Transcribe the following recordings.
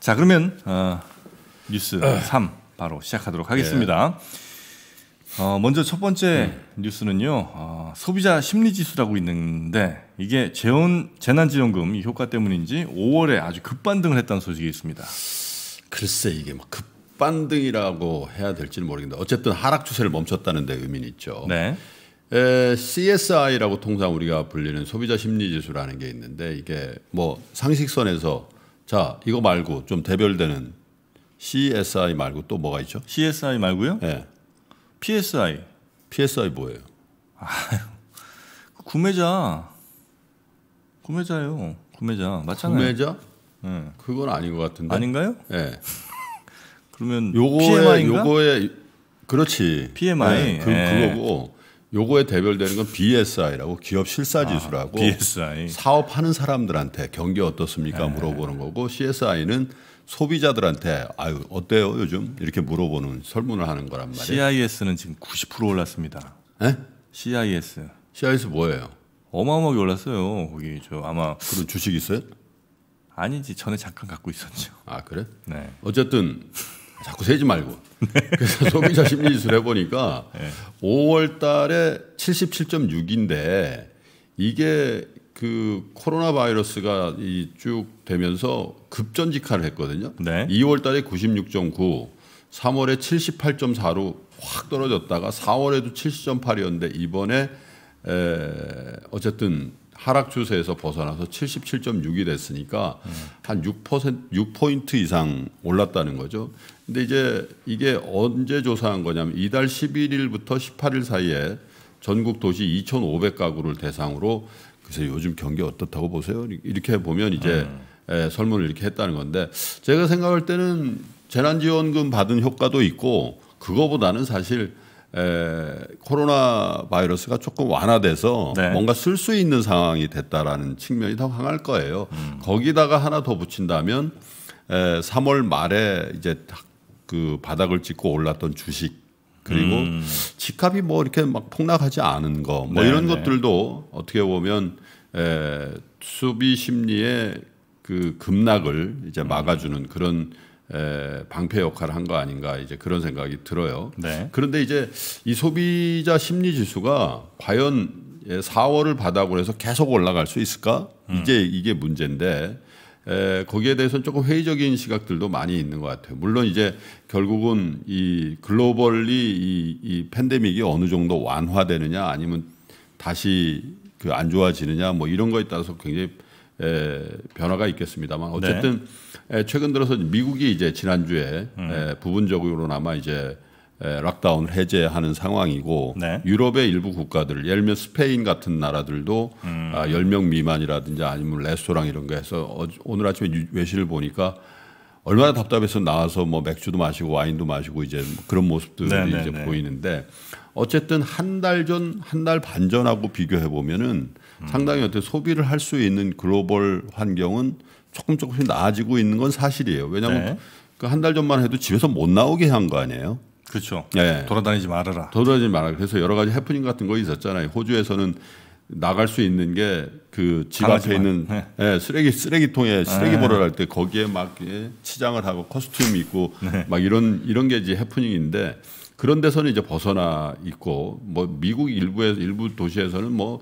자 그러면 어, 뉴스 어. 3 바로 시작하도록 하겠습니다. 예. 어, 먼저 첫 번째 음. 뉴스는요 어, 소비자 심리 지수라고 있는데 이게 재원 재난지원금 효과 때문인지 5월에 아주 급반등을 했다는 소식이 있습니다. 글쎄 이게 뭐 급반등이라고 해야 될지는 모르겠는데 어쨌든 하락 추세를 멈췄다는 데 의미는 있죠. 네. 에, CSI라고 통상 우리가 불리는 소비자 심리 지수라는 게 있는데 이게 뭐 상식선에서 자, 이거 말고 좀 대별되는 CSI 말고 또 뭐가 있죠? CSI 말고요? 예. 네. PSI. PSI 뭐예요? 아유, 그 구매자. 구매자요. 구매자 맞잖아요. 구매자? 예. 네. 그건 아닌 것 같은데. 아닌가요? 예. 네. 그러면 요거에 PMI인가? 요거에 그렇지. PMI. 예, 그, 예. 그거고 요거에 대별되는 건 BSI라고 기업 실사 아, 지수라고 아, BSI. 사업하는 사람들한테 경기 어떻습니까 네. 물어보는 거고 CSI는 소비자들한테 아유 어때요 요즘 이렇게 물어보는 설문을 하는 거란 말이에요. CIS는 지금 90% 올랐습니다. 에? CIS. CIS 뭐예요? 어마어마하게 올랐어요. 거기 저 아마 그런 주식 있어요? 아니지 전에 잠깐 갖고 있었죠. 아 그래? 네. 어쨌든 자꾸 세지 말고. 그래서 네. 소비자 심리지수를 해보니까 네. 5월 달에 77.6인데 이게 그 코로나 바이러스가 이 쭉 되면서 급전직하를 했거든요. 네. 2월 달에 96.9, 3월에 78.4로 확 떨어졌다가 4월에도 70.8이었는데 이번에 에 어쨌든 하락 추세에서 벗어나서 77.6이 됐으니까 음. 한 6%, 6포인트 이상 올랐다는 거죠. 근데 이제 이게 언제 조사한 거냐면 이달 11일부터 18일 사이에 전국 도시 2,500가구를 대상으로 그래서 요즘 경기 어떻다고 보세요? 이렇게 보면 이제 음. 예, 설문을 이렇게 했다는 건데 제가 생각할 때는 재난지원금 받은 효과도 있고 그거보다는 사실 에, 코로나 바이러스가 조금 완화돼서 네. 뭔가 쓸 수 있는 상황이 됐다라는 측면이 더 강할 거예요. 음. 거기다가 하나 더 붙인다면 에, 3월 말에 이제 그 바닥을 찍고 올랐던 주식 그리고 음. 집값이 뭐 이렇게 막 폭락하지 않은 거뭐 네, 이런 네. 것들도 어떻게 보면 에, 수비 심리의 그 급락을 이제 음. 막아주는 그런 에, 방패 역할을 한거 아닌가 이제 그런 생각이 들어요. 네. 그런데 이제 이 소비자 심리 지수가 과연 4월을 예, 바닥으로 해서 계속 올라갈 수 있을까? 음. 이제 이게 문제인데 에, 거기에 대해서는 조금 회의적인 시각들도 많이 있는 것 같아요. 물론 이제 결국은 이 글로벌리 이, 이 팬데믹이 어느 정도 완화되느냐 아니면 다시 그 안 좋아지느냐 뭐 이런 거에 따라서 굉장히 에, 변화가 있겠습니다만 어쨌든 네. 에, 최근 들어서 미국이 이제 지난주에 음. 에, 부분적으로나마 이제 에, 락다운 해제하는 상황이고 네. 유럽의 일부 국가들 예를 들면 스페인 같은 나라들도 음. 아, 10명 미만이라든지 아니면 레스토랑 이런 거 해서 어, 오늘 아침에 외신을 보니까 얼마나 답답해서 나와서 뭐 맥주도 마시고 와인도 마시고 이제 그런 모습들이 네네네. 네, 이제 네. 보이는데 어쨌든 한 달 전, 한 달 반 전하고 비교해 보면은 상당히 어떤 소비를 할 수 있는 글로벌 환경은 조금 조금씩 나아지고 있는 건 사실이에요. 왜냐하면 네. 그한 달 전만 해도 집에서 못 나오게 한 거 아니에요. 그렇죠. 네. 돌아다니지 말아라. 돌아다니지 말아라. 그래서 여러 가지 해프닝 같은 거 있었잖아요. 호주에서는 나갈 수 있는 게 그 집 앞에 있는 네. 예, 네, 쓰레기 쓰레기통에 쓰레기 네. 버려할 때 거기에 막 예, 치장을 하고 코스튬 입고 네. 막 이런 이런 게 이제 해프닝인데 그런 데서는 이제 벗어나 있고 뭐 미국 일부에 일부 도시에서는 뭐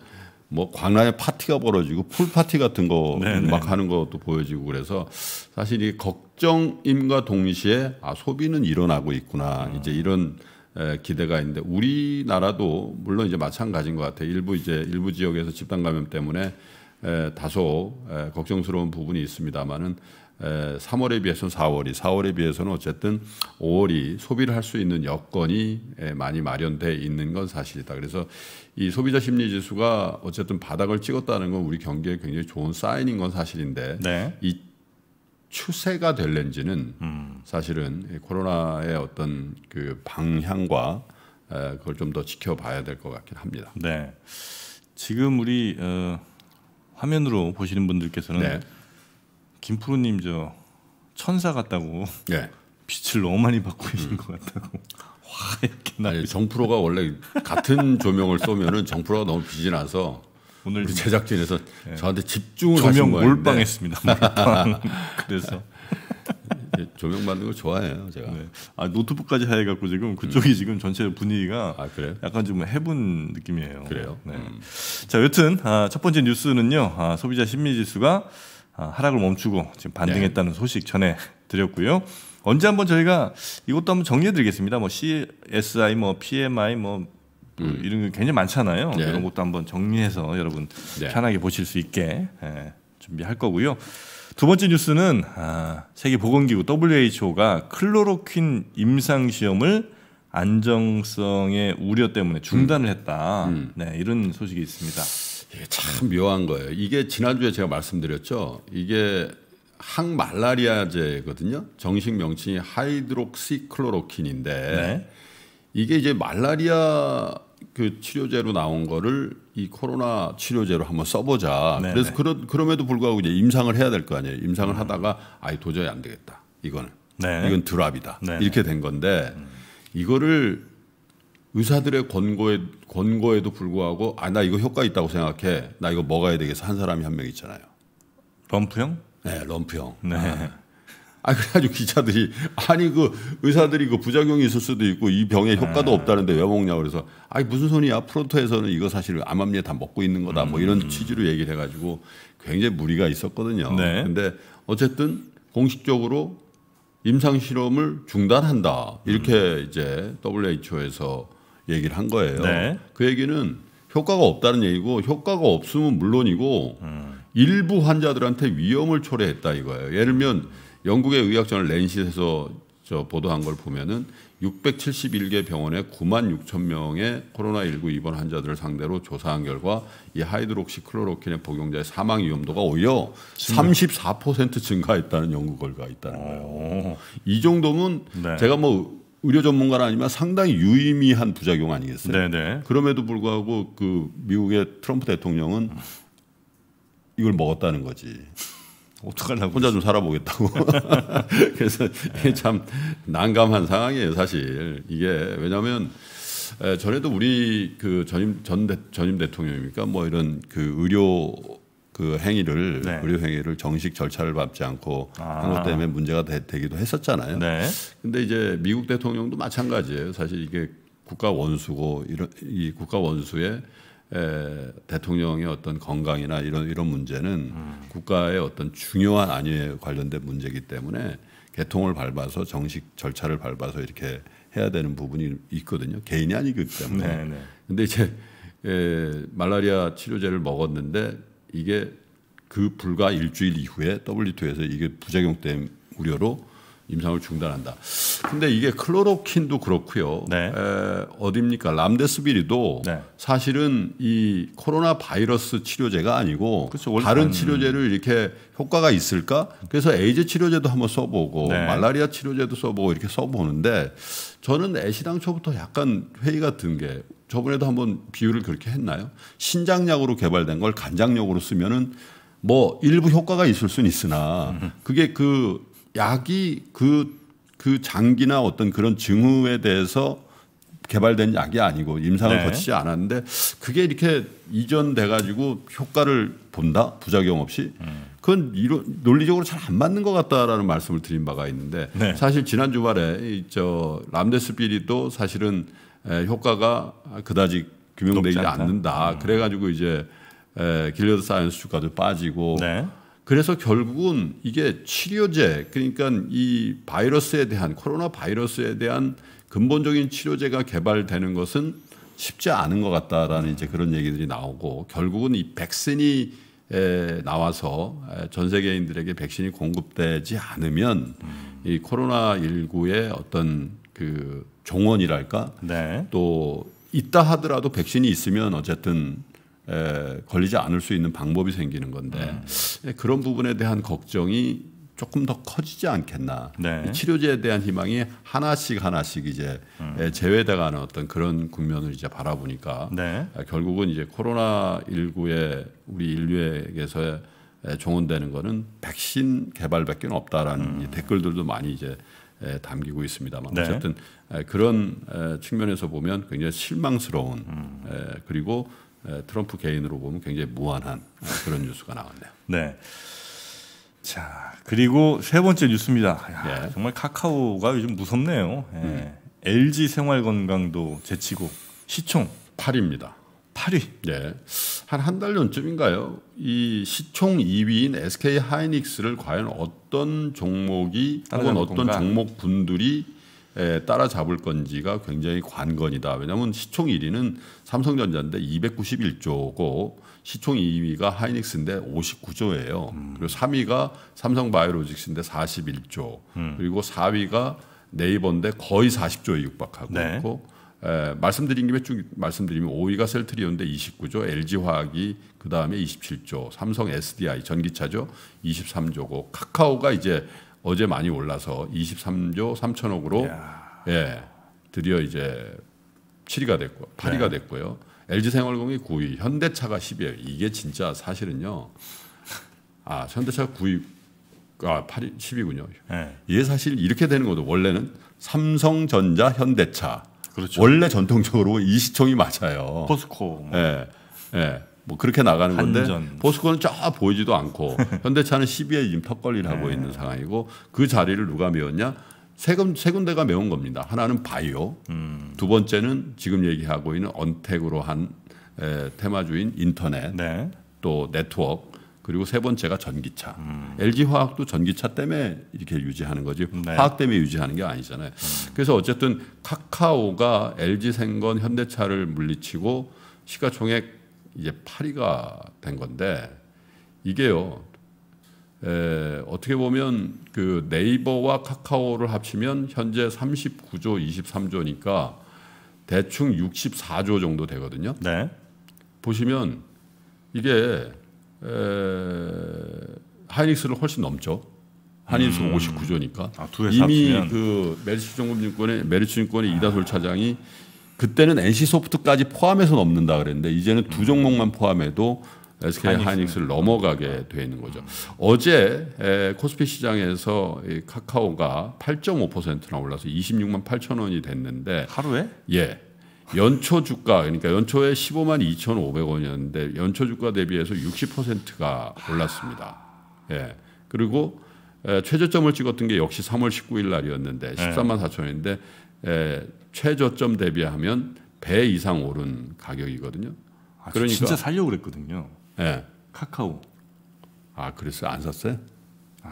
뭐 광란의 파티가 벌어지고 풀 파티 같은 거막 네, 네. 하는 것도 보여지고 그래서 사실 이 걱정임과 동시에 아 소비는 일어나고 있구나 음. 이제 이런 에, 기대가 있는데 우리나라도 물론 이제 마찬가지인 것 같아요. 일부 이제 일부 지역에서 집단 감염 때문에 에, 다소 에, 걱정스러운 부분이 있습니다만은 3월에 비해서는 4월이, 4월에 비해서는 어쨌든 5월이 소비를 할 수 있는 여건이 많이 마련돼 있는 건 사실이다. 그래서 이 소비자 심리 지수가 어쨌든 바닥을 찍었다는 건 우리 경기에 굉장히 좋은 사인인 건 사실인데 네. 이 추세가 될는지는 음. 사실은 코로나의 어떤 그 방향과 그걸 좀 더 지켜봐야 될 것 같긴 합니다. 네. 지금 우리 어, 화면으로 보시는 분들께서는 네. 김프로님 저 천사 같다고 네. 빛을 너무 많이 받고 계신 음. 것 같다고. 와 이렇게 나. 정프로가 원래 같은 조명을 쏘면은 정프로가 너무 빛이 나서 오늘 우리 제작진에서 네. 저한테 집중을 조명 몰빵했습니다. 몰빵. 그래서 예, 조명 만는거 좋아해요 제가. 네. 아 노트북까지 해갖고 지금 그쪽이 음. 지금 전체 분위기가 아, 약간 좀 해본 느낌이에요. 그래요. 네. 음. 자 여튼 아, 첫 번째 뉴스는요. 아, 소비자 심리지수가 어, 하락을 멈추고 지금 반등했다는 네. 소식 전해 드렸고요. 언제 한번 저희가 이것도 한번 정리해 드리겠습니다. 뭐 CSI 뭐 PMI 뭐 그 음. 이런 게 굉장히 많잖아요. 네. 이런 것도 한번 정리해서 여러분 네. 편하게 보실 수 있게 예, 준비할 거고요. 두 번째 뉴스는 아, 세계보건기구 WHO가 클로로퀸 임상 시험을 안정성의 우려 때문에 중단을 음. 했다. 음. 음. 네, 이런 소식이 있습니다. 이게 참 묘한 거예요. 이게 지난주에 제가 말씀드렸죠. 이게 항말라리아제거든요. 정식 명칭이 하이드록시클로로킨인데 네. 이게 이제 말라리아 그 치료제로 나온 거를 이 코로나 치료제로 한번 써보자. 네네. 그래서 네. 그런 그럼에도 불구하고 이제 임상을 해야 될 거 아니에요. 임상을 음. 하다가 아예 도저히 안 되겠다. 이건 네. 이건 드랍이다. 네네. 네. 이렇게 된 건데 음. 이거를 의사들의 권고에, 권고에도 불구하고 아 나 이거 효과 있다고 생각해 나 이거 먹어야 되겠어 한 사람이 한 명 있잖아요. 럼프형? 네, 럼프형. 네. 아, 네. 아. 그래가지고 기자들이 아니 그 의사들이 그 부작용이 있을 수도 있고 이 병에 효과도 네. 없다는데 왜 먹냐 그래서 아니 무슨 소리야 프로토에서는 이거 사실 암암리에 다 먹고 있는 거다 뭐 이런 음. 취지로 얘기를 해가지고 굉장히 무리가 있었거든요. 네. 근데 어쨌든 공식적으로 임상 실험을 중단한다 이렇게 음. 이제 WHO에서 얘기를 한 거예요. 네. 그 얘기는 효과가 없다는 얘기고 효과가 없으면 물론이고 음. 일부 환자들한테 위험을 초래했다 이거예요. 예를 들면 영국의 의학저널 랜시에서 저 보도한 걸 보면은 671개 병원에 9만 6천 명의 코로나19 입원 환자들을 상대로 조사한 결과 이 하이드록시 클로로킨의 복용자의 사망 위험도가 오히려 34% 증가했다는 연구 결과가 있다는 거예요. 오. 이 정도면 네. 제가 뭐 의료 전문가는 아니면 상당히 유의미한 부작용 아니겠어요? 네네. 네. 그럼에도 불구하고 그 미국의 트럼프 대통령은 이걸 먹었다는 거지. 어떡하려고 혼자 좀 살아보겠다고. 그래서 네. 참 난감한 상황이에요, 사실. 이게 왜냐하면 전에도 우리 그 전임 전 대, 전임 대통령입니까? 뭐 이런 그 의료 그 행위를 네. 의료 행위를 정식 절차를 밟지 않고 아. 한것 때문에 문제가 되, 기도 했었잖아요. 네. 근데 이제 미국 대통령도 마찬가지예요. 사실 이게 국가 원수고 이런 이 국가 원수의 에, 대통령의 어떤 건강이나 이런 이런 문제는 음. 국가의 어떤 중요한 안위에 관련된 문제이기 때문에 개통을 밟아서 정식 절차를 밟아서 이렇게 해야 되는 부분이 있거든요. 개인이 아니기 때문에. 네네. 네. 근데 이제 에, 말라리아 치료제를 먹었는데 이게 그 불과 일주일 이후에 WTO에서 이게 부작용 때문에 우려로 임상을 중단한다. 근데 이게 클로로킨도 그렇고요. 네. 에, 어딥니까? 람데스비리도 네. 사실은 이 코로나 바이러스 치료제가 아니고 그렇죠. 다른 치료제를 이렇게 효과가 있을까? 그래서 에이즈 치료제도 한번 써보고 네. 말라리아 치료제도 써보고 이렇게 써보는데 저는 애시당초부터 약간 회의가 든 게 저번에도 한번 비유를 그렇게 했나요? 신장약으로 개발된 걸 간장약으로 쓰면은 뭐 일부 효과가 있을 수는 있으나 그게 그 약이 그, 그 장기나 어떤 그런 증후에 대해서 개발된 약이 아니고 임상을 네. 거치지 않았는데 그게 이렇게 이전돼 가지고 효과를 본다 부작용 없이 음. 그건 이론, 논리적으로 잘 안 맞는 것 같다라는 말씀을 드린 바가 있는데 네. 사실 지난 주말에 저 람데스비리도 사실은 에, 효과가 그다지 규명되지 않는다 음. 그래가지고 이제 에, 길리어드 사이언스 주가도 빠지고 네. 그래서 결국은 이게 치료제, 그러니까 이 바이러스에 대한, 코로나 바이러스에 대한 근본적인 치료제가 개발되는 것은 쉽지 않은 것 같다라는 이제 그런 얘기들이 나오고 결국은 이 백신이 에, 나와서 전 세계인들에게 백신이 공급되지 않으면 이 코로나 19의 어떤 그 종원이랄까 네. 또 있다 하더라도 백신이 있으면 어쨌든 에, 걸리지 않을 수 있는 방법이 생기는 건데 음. 네, 그런 부분에 대한 걱정이 조금 더 커지지 않겠나 네. 치료제에 대한 희망이 하나씩 하나씩 이제 음. 제외돼가는 어떤 그런 국면을 이제 바라보니까 네. 아, 결국은 이제 코로나 19에 우리 인류에게서 종언되는 거는 백신 개발밖에 없다라는 음. 댓글들도 많이 이제 담기고 있습니다만 네. 어쨌든 그런 측면에서 보면 굉장히 실망스러운 음. 그리고 트럼프 개인으로 보면 굉장히 무한한 어, 그런 뉴스가 나왔네요. 네. 자 그리고 세 번째 뉴스입니다. 야, 예. 정말 카카오가 요즘 무섭네요. 예. 음. LG 생활건강도 제치고 시총 8위입니다. 8위. 예. 한한 달 전쯤인가요? 이 시총 2위인 SK 하이닉스를 과연 어떤 종목이 혹은 어떤 건가? 종목 분들이 따라잡을 건지가 굉장히 관건이다. 왜냐하면 시총 1위는 삼성전자인데 291조고 시총 2위가 하이닉스인데 59조예요. 음. 그리고 3위가 삼성바이오로직스인데 41조. 음. 그리고 4위가 네이버인데 거의 40조에 육박하고 네. 있고 에, 말씀드린 김에 쭉 말씀드리면 5위가 셀트리온데 29조, LG화학이 그 다음에 27조, 삼성 SDI 전기차죠 23조고 카카오가 이제 어제 많이 올라서 23조 3천억으로 예, 드디어 이제 7위가 됐고 8위가 네. 됐고요. LG생활공이 9위, 현대차가 10위예요. 이게 진짜 사실은요. 아, 현대차가 9위, 아, 8위, 10위군요. 네. 이게 사실 이렇게 되는 것도 원래는 삼성전자, 현대차. 그렇죠. 원래 전통적으로 이 시총이 맞아요. 포스코. 뭐. 예. 예. 뭐 그렇게 나가는 건데 반전. 포스코는 쫙 보이지도 않고 현대차는 10위에 지금 턱걸이를 하고 네. 있는 상황이고 그 자리를 누가 메웠냐? 세, 금세 군데가 메운 겁니다. 하나는 바이오, 음. 두 번째는 지금 얘기하고 있는 언택으로 한 에, 테마주인 인터넷, 네. 또 네트워크, 그리고 세 번째가 전기차. 음. LG 화학도 전기차 때문에 이렇게 유지하는 거지 네. 화학 때문에 유지하는 게 아니잖아요. 음. 그래서 어쨌든 카카오가 LG 생건 현대차를 물리치고 시가총액 이제 파리가 된 건데 이게요. 에, 어떻게 보면 그 네이버와 카카오를 합치면 현재 39조 23조니까 대충 64조 정도 되거든요. 네. 보시면 이게 에, 하이닉스를 훨씬 넘죠. 한인수 음. 59조니까 아, 이미 그 메리츠 증권의 메리츠 증권의 이다솔 차장이 그때는 NC 소프트까지 포함해서 넘는다 그랬는데 이제는 두 음. 종목만 포함해도 SK 하이닉스를 넘어가게 되어 음. 있는 거죠. 어제 코스피 시장에서 카카오가 8.5%나 올라서 26만 8천 원이 됐는데 하루에? 예. 연초 주가 그러니까 연초에 15만 2,500원이었는데 연초 주가 대비해서 60%가 올랐습니다. 예. 그리고 최저점을 찍었던 게 역시 3월 19일 날이었는데 13만 4천 원인데 예, 최저점 대비하면 배 이상 오른 가격이거든요. 아, 그러니까 진짜 살려고 그랬거든요. 예. 카카오. 아, 그래서 안 샀어요?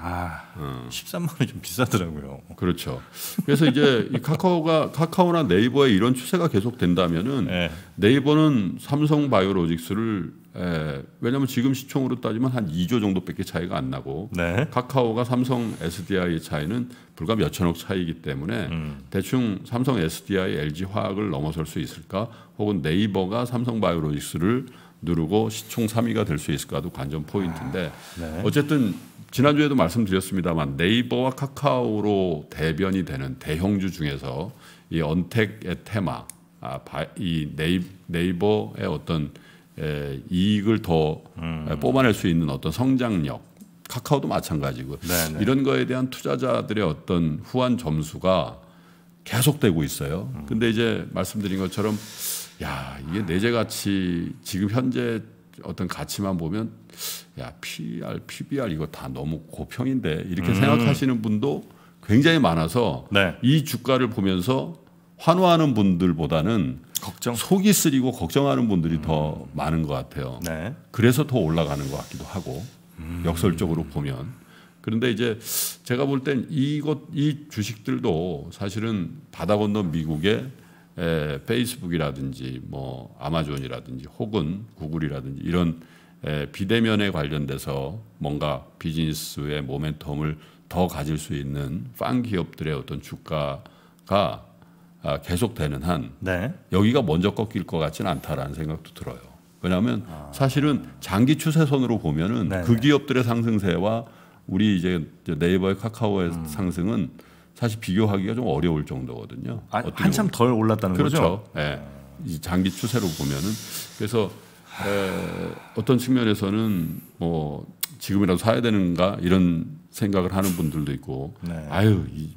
아, 음. 13만 원이 좀 비싸더라고요. 그렇죠. 그래서 이제 이 카카오가 카카오나 네이버의 이런 추세가 계속 된다면은 네. 네이버는 삼성 바이오로직스를 에, 예, 왜냐하면 지금 시총으로 따지면 한 2조 정도밖에 차이가 안 나고 네. 카카오가 삼성 SDI의 차이는 불과 몇 천억 차이기 때문에 음. 대충 삼성 SDI, LG 화학을 넘어설 수 있을까? 혹은 네이버가 삼성 바이오로직스를 누르고 시총 3위가 될 수 있을까도 관전 포인트인데 아, 네. 어쨌든 지난주에도 말씀드렸습니다만 네이버와 카카오로 대변이 되는 대형주 중에서 이 언택의 테마, 아, 바, 이 네이버의 어떤 에, 이익을 더 음. 뽑아낼 수 있는 어떤 성장력, 카카오도 마찬가지고 네네. 네. 이런 거에 대한 투자자들의 어떤 후한 점수가 계속되고 있어요. 음. 근데 이제 말씀드린 것처럼 야 이게 내재 가치 지금 현재 어떤 가치만 보면 야 PR, PBR 이거 다 너무 고평인데 이렇게 음. 생각하시는 분도 굉장히 많아서 네. 이 주가를 보면서 환호하는 분들보다는 걱정. 속이 쓰리고 걱정하는 분들이 음. 더 많은 것 같아요. 네. 그래서 더 올라가는 것 같기도 하고 음. 역설적으로 보면 그런데 이제 제가 볼 땐 이것 이 주식들도 사실은 바다 건너 미국의 에, 예, 페이스북이라든지 뭐 아마존이라든지 혹은 구글이라든지 이런 에, 예, 비대면에 관련돼서 뭔가 비즈니스의 모멘텀을 더 가질 수 있는 빵 기업들의 어떤 주가가 아, 계속되는 한 네. 여기가 먼저 꺾일 것 같지는 않다라는 생각도 들어요. 왜냐하면 아. 사실은 장기 추세선으로 보면은 네네. 그 네. 기업들의 상승세와 우리 이제 네이버의 카카오의 음. 상승은 사실 비교하기가 좀 어려울 정도거든요. 아, 한참 덜 올랐다는 그렇죠. 거죠. 그렇죠. 예. 장기 추세로 보면은 그래서 에, 어떤 측면에서는 뭐 지금이라도 사야 되는가 이런 생각을 하는 분들도 있고 네. 아유 이,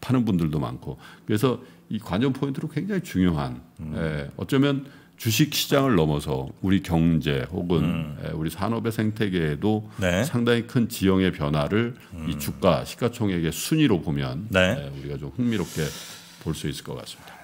파는 분들도 많고 그래서 이 관전 포인트로 굉장히 중요한 음. 에, 예, 어쩌면 주식 시장을 넘어서 우리 경제 혹은 음. 예, 우리 산업의 생태계에도 네. 상당히 큰 지형의 변화를 음. 이 주가 시가총액의 순위로 보면 네. 예, 우리가 좀 흥미롭게 볼 수 있을 것 같습니다.